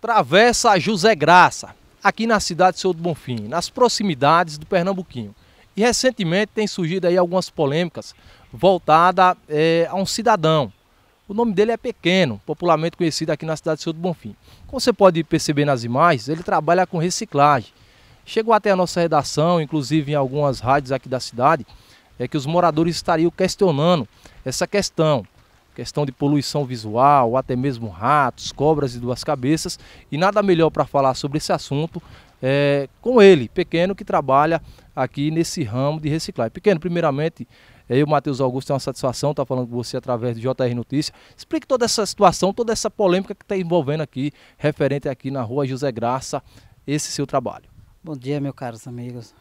Travessa José Graça, aqui na cidade de Senhor do Bonfim, nas proximidades do Pernambuquinho. E recentemente tem surgido aí algumas polêmicas voltadas é, eh, a um cidadão. O nome dele é Pequeno, popularmente conhecido aqui na cidade de Senhor do Bonfim. Como você pode perceber nas imagens, ele trabalha com reciclagem. Chegou até a nossa redação, inclusive em algumas rádios aqui da cidade, é que os moradores estariam questionando essa questão questão de poluição visual, até mesmo ratos, cobras e duas cabeças. E nada melhor para falar sobre esse assunto é, com ele, Pequeno, que trabalha aqui nesse ramo de reciclagem. Pequeno, primeiramente, é, eu, Matheus Augusto, é uma satisfação estar tá falando com você através do JR Notícia. Explique toda essa situação, toda essa polêmica que está envolvendo aqui, referente aqui na rua José Graça, esse seu trabalho. Bom dia, meus caros amigos.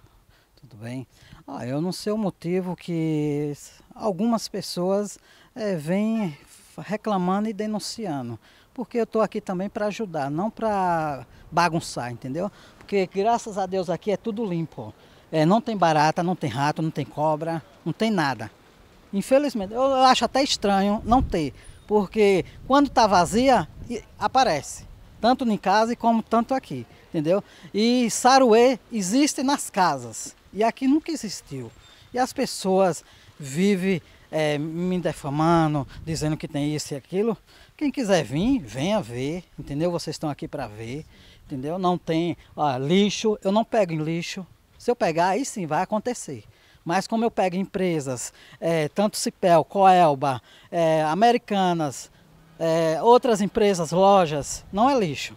Tudo bem? Ah, eu não sei o motivo que algumas pessoas é, vem reclamando e denunciando. Porque eu estou aqui também para ajudar, não para bagunçar, entendeu? Porque graças a Deus aqui é tudo limpo. É, não tem barata, não tem rato, não tem cobra, não tem nada. Infelizmente, eu acho até estranho não ter, porque quando está vazia, aparece, tanto em casa como tanto aqui, entendeu? E saruê existe nas casas, e aqui nunca existiu. E as pessoas vivem é, me defamando, dizendo que tem isso e aquilo. Quem quiser vir, venha ver, entendeu? Vocês estão aqui para ver, entendeu? Não tem ó, lixo, eu não pego em lixo. Se eu pegar, aí sim vai acontecer. Mas como eu pego empresas, é, tanto Cipel, Coelba, é, Americanas, é, outras empresas, lojas, não é lixo.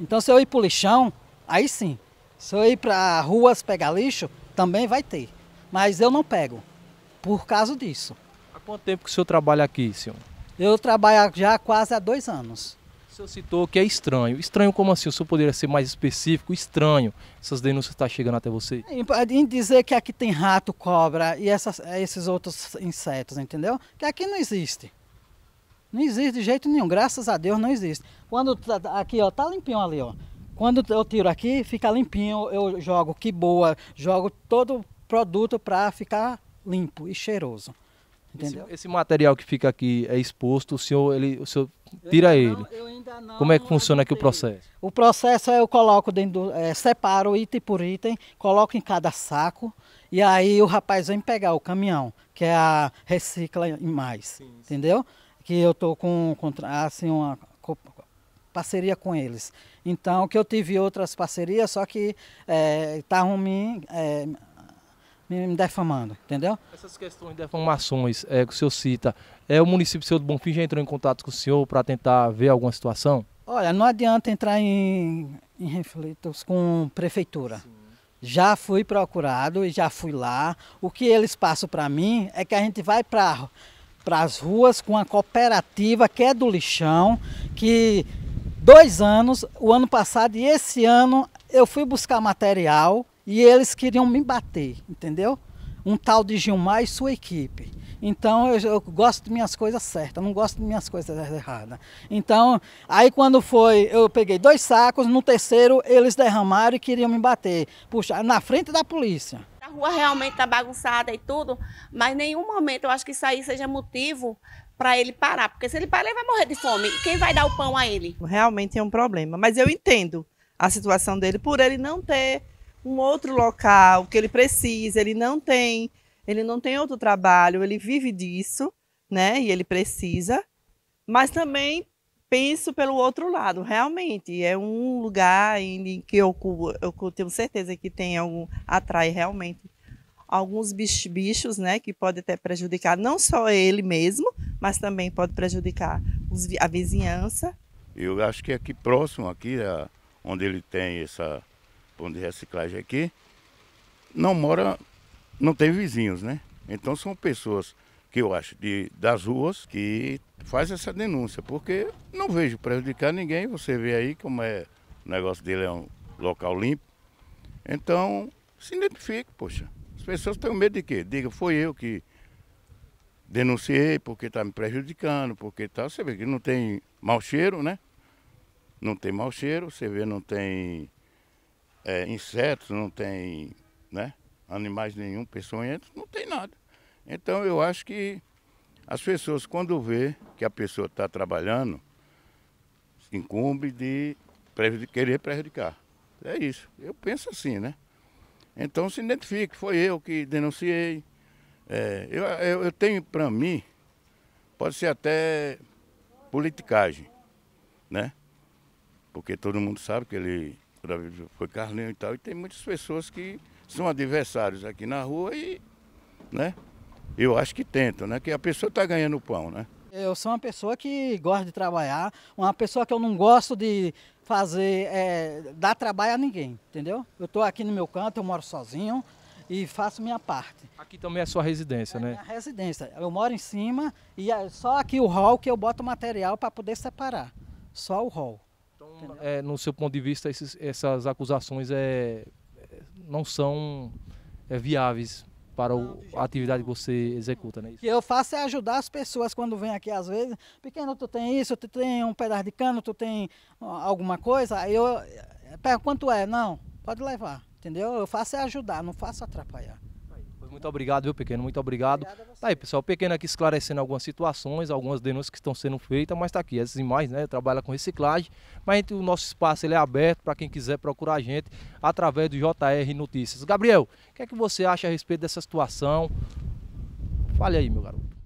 Então se eu ir para o lixão, aí sim. Se eu ir para ruas pegar lixo, também vai ter. Mas eu não pego por causa disso. Quanto tempo que o senhor trabalha aqui, senhor? Eu trabalho já quase há dois anos. O senhor citou que é estranho. Estranho como assim? O senhor poderia ser mais específico? Estranho. Essas denúncias estão tá chegando até você? Em dizer que aqui tem rato, cobra e essas, é, esses outros insetos, entendeu? Que aqui não existe. Não existe de jeito nenhum. Graças a Deus não existe. Quando tá, tá aqui, ó, tá limpinho ali, ó. Quando eu tiro aqui, fica limpinho. Eu jogo que boa, jogo todo produto para ficar limpo e cheiroso. Entendeu? Esse, esse, material que fica aqui é exposto, o senhor, ele, o senhor tira eu não, ele. Como é que funciona aqui o processo? O processo é eu coloco dentro do. É, separo item por item, coloco em cada saco. E aí o rapaz vem pegar o caminhão, que é a Recicla e Mais. Sim, sim. Entendeu? Que eu tô com, com assim, uma parceria com eles. Então, que eu tive outras parcerias, só que é, Itahumim, tá é, me defamando, entendeu? Essas questões de defamações é, que o senhor cita, é o município seu do Bonfim já entrou em contato com o senhor para tentar ver alguma situação? Olha, não adianta entrar em, em reflitos com prefeitura. Sim. Já fui procurado e já fui lá. O que eles passam para mim é que a gente vai para para as ruas com a cooperativa que é do lixão, que dois anos, o ano passado e esse ano eu fui buscar material e eles queriam me bater, entendeu? Um tal de Gilmar e sua equipe. Então eu, eu gosto de minhas coisas certas, não gosto de minhas coisas erradas. Então, aí quando foi, eu peguei dois sacos, no terceiro eles derramaram e queriam me bater. Puxa, na frente da polícia. A rua realmente está bagunçada e tudo, mas nenhum momento eu acho que isso aí seja motivo para ele parar, porque se ele parar, ele vai morrer de fome. quem vai dar o pão a ele? Realmente é um problema, mas eu entendo a situação dele por ele não ter um outro local que ele precisa, ele não tem, ele não tem outro trabalho, ele vive disso, né? E ele precisa. Mas também penso pelo outro lado, realmente é um lugar em que eu, eu tenho certeza que tem algum atrai realmente alguns bichos, né, que pode até prejudicar não só ele mesmo, mas também pode prejudicar os, a vizinhança. Eu acho que aqui próximo aqui, é, onde ele tem essa ponto de reciclagem aqui, não mora, não tem vizinhos, né? Então são pessoas que eu acho de, das ruas que faz essa denúncia, porque não vejo prejudicar ninguém, você vê aí como é o negócio dele é um local limpo. Então, se identifique, poxa. As pessoas têm medo de quê? Diga, foi eu que denunciei porque está me prejudicando, porque tá. Você vê que não tem mau cheiro, né? Não tem mau cheiro, você vê, não tem é, insetos, não tem né, animais nenhum, peçonhentos, não tem nada. Então eu acho que as pessoas, quando vê que a pessoa está trabalhando, incumbe de prejudicar, querer prejudicar. É isso. Eu penso assim, né? Então se identifique, foi eu que denunciei. É, eu, eu, eu tenho para mim, pode ser até politicagem, né? Porque todo mundo sabe que ele foi Carlinhos e tal. E tem muitas pessoas que são adversários aqui na rua e, né? Eu acho que tentam, né? Que a pessoa está ganhando pão, né? Eu sou uma pessoa que gosta de trabalhar, uma pessoa que eu não gosto de fazer, é, dar trabalho a ninguém, entendeu? Eu estou aqui no meu canto, eu moro sozinho e faço minha parte. Aqui também é sua residência, é né? Minha residência. Eu moro em cima e é só aqui o hall que eu boto material para poder separar. Só o hall. Então, é, no seu ponto de vista, esses, essas acusações é, é não são é, viáveis para o, a atividade que você executa, né? O que eu faço é ajudar as pessoas quando vêm aqui, às vezes, pequeno, tu tem isso, tu tem um pedaço de cano, tu tem alguma coisa, aí eu pego quanto é, não, pode levar, entendeu? Eu faço é ajudar, não faço atrapalhar. Muito obrigado, viu, Pequeno? Muito obrigado. Tá aí, pessoal. Pequeno aqui esclarecendo algumas situações, algumas denúncias que estão sendo feitas, mas tá aqui. Essas imagens, né? Trabalha com reciclagem. Mas gente, o nosso espaço ele é aberto para quem quiser procurar a gente através do JR Notícias. Gabriel, o que é que você acha a respeito dessa situação? Fale aí, meu garoto.